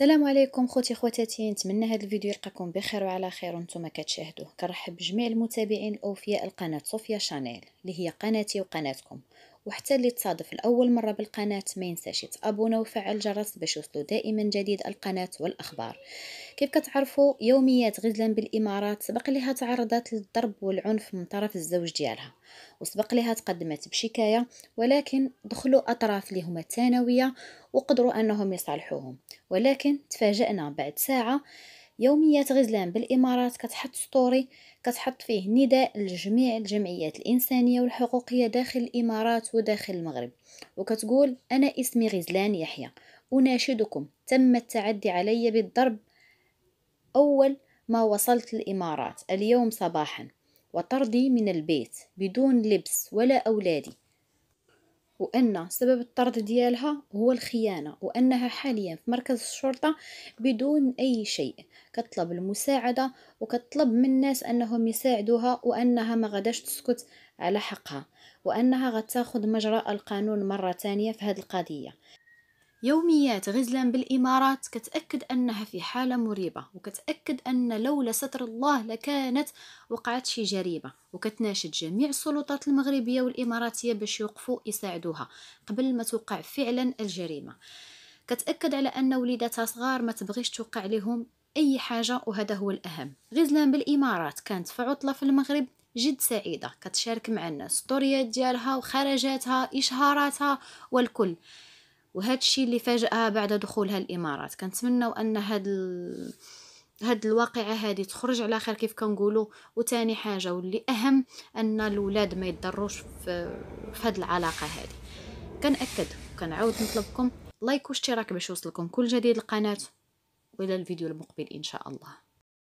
السلام عليكم خوتي خواتاتي نتمنى هذا الفيديو يلقاكم بخير وعلى خير وانتم كتشاهدوه كنرحب بجميع المتابعين الاوفياء القناه صوفيا شانيل اللي هي قناتي وقناتكم وحتى اللي تصادف الأول مرة بالقناة ما ينساش يتابونا وفعل الجرس باش يوصلوا دائما جديد القناة والأخبار كيف كتعرفوا يوميات غزلان بالإمارات سبق لها تعرضت للضرب والعنف من طرف الزوج ديالها وسبق لها تقدمت بشكاية ولكن دخلوا أطراف ليهما هما ثانوية وقدروا أنهم يصالحوهم ولكن تفاجأنا بعد ساعة يوميات غزلان بالإمارات كتحط ستوري كتحط فيه نداء لجميع الجمعيات الإنسانية والحقوقية داخل الإمارات وداخل المغرب وكتقول أنا اسمي غزلان يحيى أناشدكم تم التعدي علي بالضرب أول ما وصلت الإمارات اليوم صباحا وطردي من البيت بدون لبس ولا أولادي وأن سبب الطرد ديالها هو الخيانة وأنها حاليا في مركز الشرطة بدون أي شيء كتطلب المساعدة وكتطلب من الناس أنهم يساعدوها وأنها ما غداش تسكت على حقها وأنها غتاخد مجرى القانون مرة تانية في هذه القضية يوميات غزلان بالإمارات كتأكد أنها في حالة مريبة وكتأكد أن لولا ستر الله لكانت وقعت شي جريمة وكتناشد جميع السلطات المغربية والإماراتية باش يوقفوا يساعدوها قبل ما توقع فعلا الجريمة كتأكد على أن وليداتها صغار ما تبغيش توقع لهم أي حاجة وهذا هو الأهم غزلان بالإمارات كانت في عطلة في المغرب جد سعيدة كتشارك مع الناس ستوريات ديالها وخرجاتها إشهاراتها والكل وهذا الشيء اللي فاجأها بعد دخولها الإمارات كنتمناو أن هاد ال... هاد الواقعة هادي تخرج على خير كيف كنقولوا وتاني حاجة واللي أهم أن الولاد ما يتضروش في, في هاد العلاقة هادي كنأكد وكنعاود نطلبكم لايك واشتراك باش يوصلكم كل جديد القناة وإلى الفيديو المقبل إن شاء الله